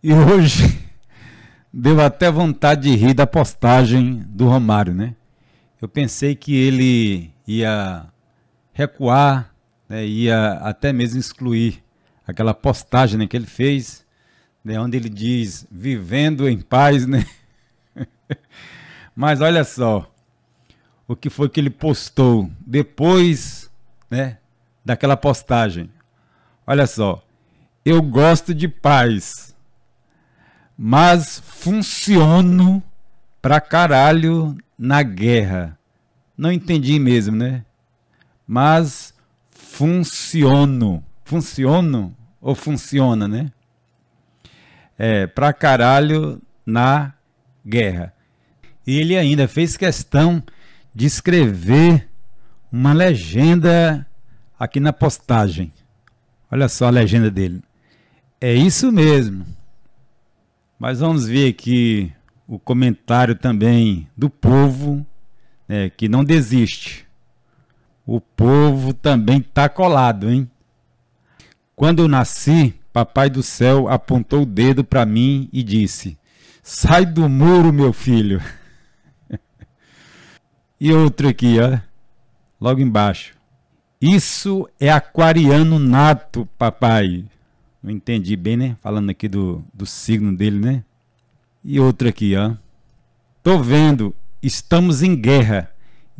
E hoje deu até vontade de rir da postagem do Romário, né? Eu pensei que ele ia recuar, né? ia até mesmo excluir aquela postagem né, que ele fez, né? onde ele diz vivendo em paz, né? Mas olha só o que foi que ele postou depois, né, daquela postagem. Olha só, eu gosto de paz mas funciono pra caralho na guerra. Não entendi mesmo, né? Mas funciono. Funciono ou funciona, né? É, pra caralho na guerra. E ele ainda fez questão de escrever uma legenda aqui na postagem. Olha só a legenda dele. É isso mesmo. Mas vamos ver aqui o comentário também do povo, né, que não desiste. O povo também tá colado, hein? Quando eu nasci, papai do céu apontou o dedo para mim e disse: Sai do muro, meu filho. e outro aqui, ó, logo embaixo. Isso é aquariano nato, papai. Não entendi bem, né? Falando aqui do, do signo dele, né? E outro aqui, ó. Tô vendo, estamos em guerra.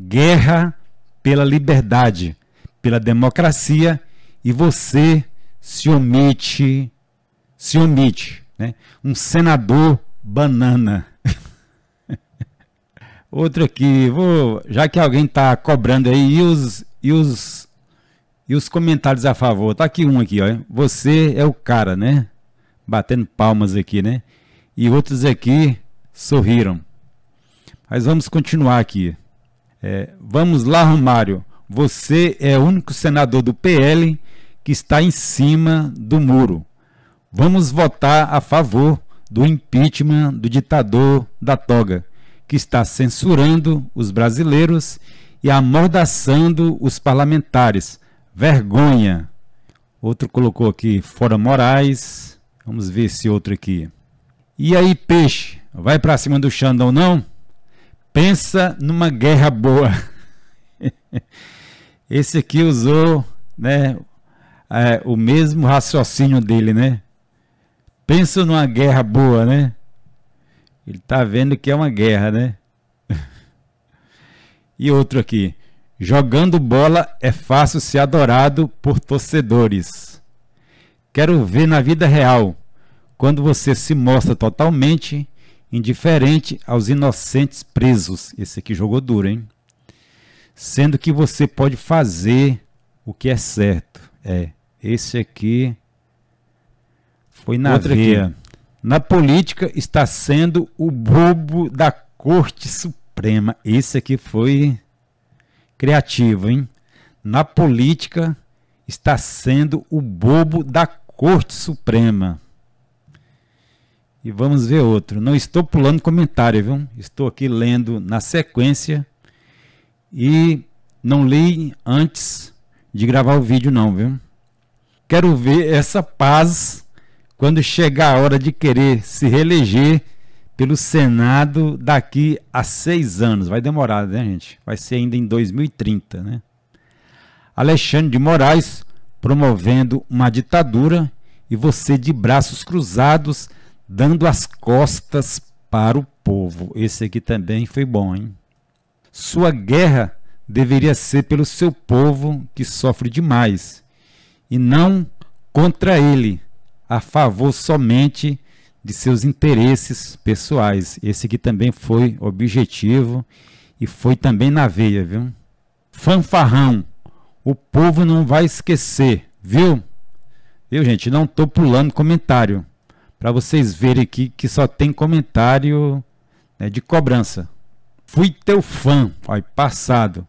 Guerra pela liberdade, pela democracia e você se omite, se omite, né? Um senador banana. Outro aqui, vou, já que alguém tá cobrando aí, e os, e os e os comentários a favor. Tá aqui um aqui, ó. Você é o cara, né? Batendo palmas aqui, né? E outros aqui sorriram. Mas vamos continuar aqui. É, vamos lá, Romário. Você é o único senador do PL que está em cima do muro. Vamos votar a favor do impeachment do ditador da toga, que está censurando os brasileiros e amordaçando os parlamentares, Vergonha. Outro colocou aqui fora Moraes. Vamos ver esse outro aqui. E aí, peixe, vai para cima do Xandão não? Pensa numa guerra boa. Esse aqui usou, né, é, o mesmo raciocínio dele, né? Pensa numa guerra boa, né? Ele tá vendo que é uma guerra, né? e outro aqui. Jogando bola é fácil ser adorado por torcedores. Quero ver na vida real, quando você se mostra totalmente indiferente aos inocentes presos. Esse aqui jogou duro, hein? Sendo que você pode fazer o que é certo. É, esse aqui foi na Outra veia. Aqui. Na política está sendo o bobo da Corte Suprema. Esse aqui foi criativo, hein? Na política está sendo o bobo da Corte Suprema. E vamos ver outro. Não estou pulando comentário, viu? Estou aqui lendo na sequência e não li antes de gravar o vídeo não, viu? Quero ver essa paz quando chegar a hora de querer se reeleger pelo Senado daqui a seis anos. Vai demorar, né, gente? Vai ser ainda em 2030, né? Alexandre de Moraes promovendo uma ditadura e você de braços cruzados dando as costas para o povo. Esse aqui também foi bom, hein? Sua guerra deveria ser pelo seu povo que sofre demais e não contra ele, a favor somente de seus interesses pessoais. Esse aqui também foi objetivo e foi também na veia, viu? Fanfarrão, o povo não vai esquecer, viu? Viu, gente? Não tô pulando comentário para vocês verem aqui que só tem comentário né, de cobrança. Fui teu fã, ó, passado,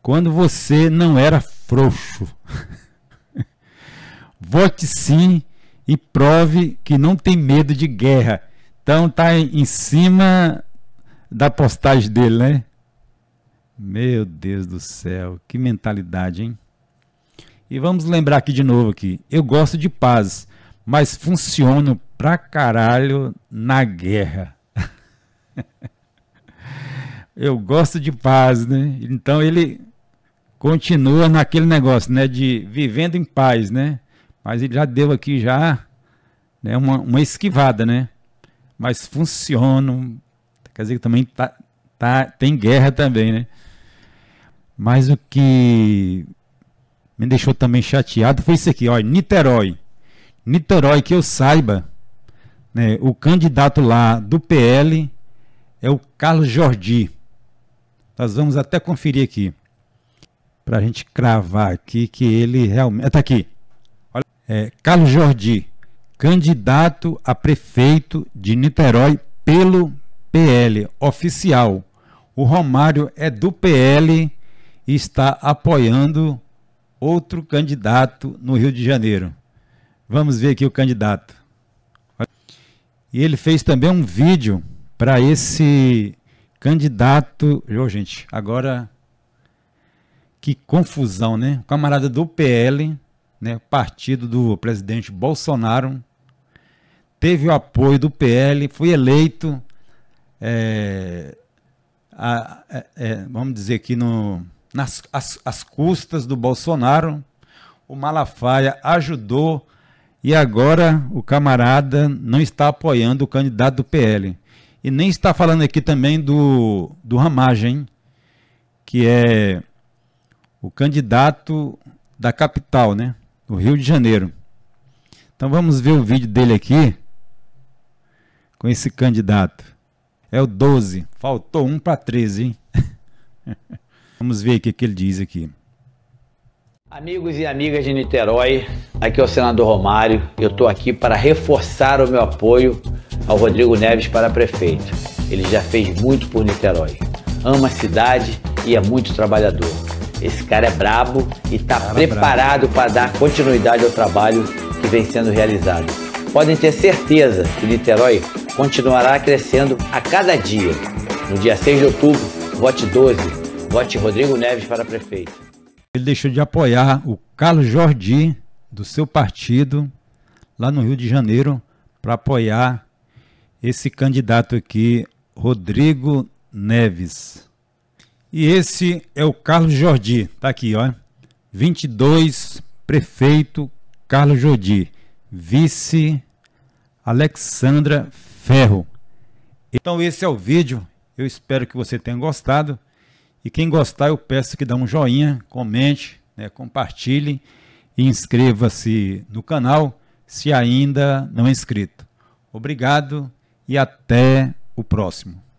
quando você não era frouxo. Vote sim e prove que não tem medo de guerra. Então tá em cima da postagem dele, né? Meu Deus do céu, que mentalidade, hein? E vamos lembrar aqui de novo aqui. Eu gosto de paz, mas funciono pra caralho na guerra. eu gosto de paz, né? Então ele continua naquele negócio, né, de vivendo em paz, né? Mas ele já deu aqui já né, uma, uma esquivada, né? Mas funciona Quer dizer que também tá, tá, tem guerra também, né? Mas o que me deixou também chateado foi isso aqui, ó, Niterói. Niterói, que eu saiba, né, o candidato lá do PL é o Carlos Jordi. Nós vamos até conferir aqui. Para a gente cravar aqui que ele realmente. Está aqui é, Carlos Jordi, candidato a prefeito de Niterói pelo PL, oficial. O Romário é do PL e está apoiando outro candidato no Rio de Janeiro. Vamos ver aqui o candidato. E ele fez também um vídeo para esse candidato. Oh, gente, agora que confusão, né? Camarada do PL né, partido do presidente Bolsonaro, teve o apoio do PL, foi eleito, é, a, é, é, vamos dizer aqui, no, nas as, as custas do Bolsonaro. O Malafaia ajudou e agora o camarada não está apoiando o candidato do PL. E nem está falando aqui também do, do Ramagem, que é o candidato da capital, né? O Rio de Janeiro. Então vamos ver o vídeo dele aqui com esse candidato. É o 12, faltou um para 13, hein? vamos ver o que ele diz aqui. Amigos e amigas de Niterói, aqui é o senador Romário. Eu estou aqui para reforçar o meu apoio ao Rodrigo Neves para prefeito. Ele já fez muito por Niterói. Ama a cidade e é muito trabalhador esse cara é brabo e está preparado para dar continuidade ao trabalho que vem sendo realizado. Podem ter certeza que Niterói continuará crescendo a cada dia. No dia 6 de outubro, vote 12. Vote Rodrigo Neves para prefeito. Ele deixou de apoiar o Carlos Jordi, do seu partido, lá no Rio de Janeiro, para apoiar esse candidato aqui, Rodrigo Neves. E esse é o Carlos Jordi, tá aqui, ó. 22, prefeito Carlos Jordi, vice Alexandra Ferro. Então esse é o vídeo, eu espero que você tenha gostado. E quem gostar, eu peço que dê um joinha, comente, né, compartilhe e inscreva-se no canal se ainda não é inscrito. Obrigado e até o próximo.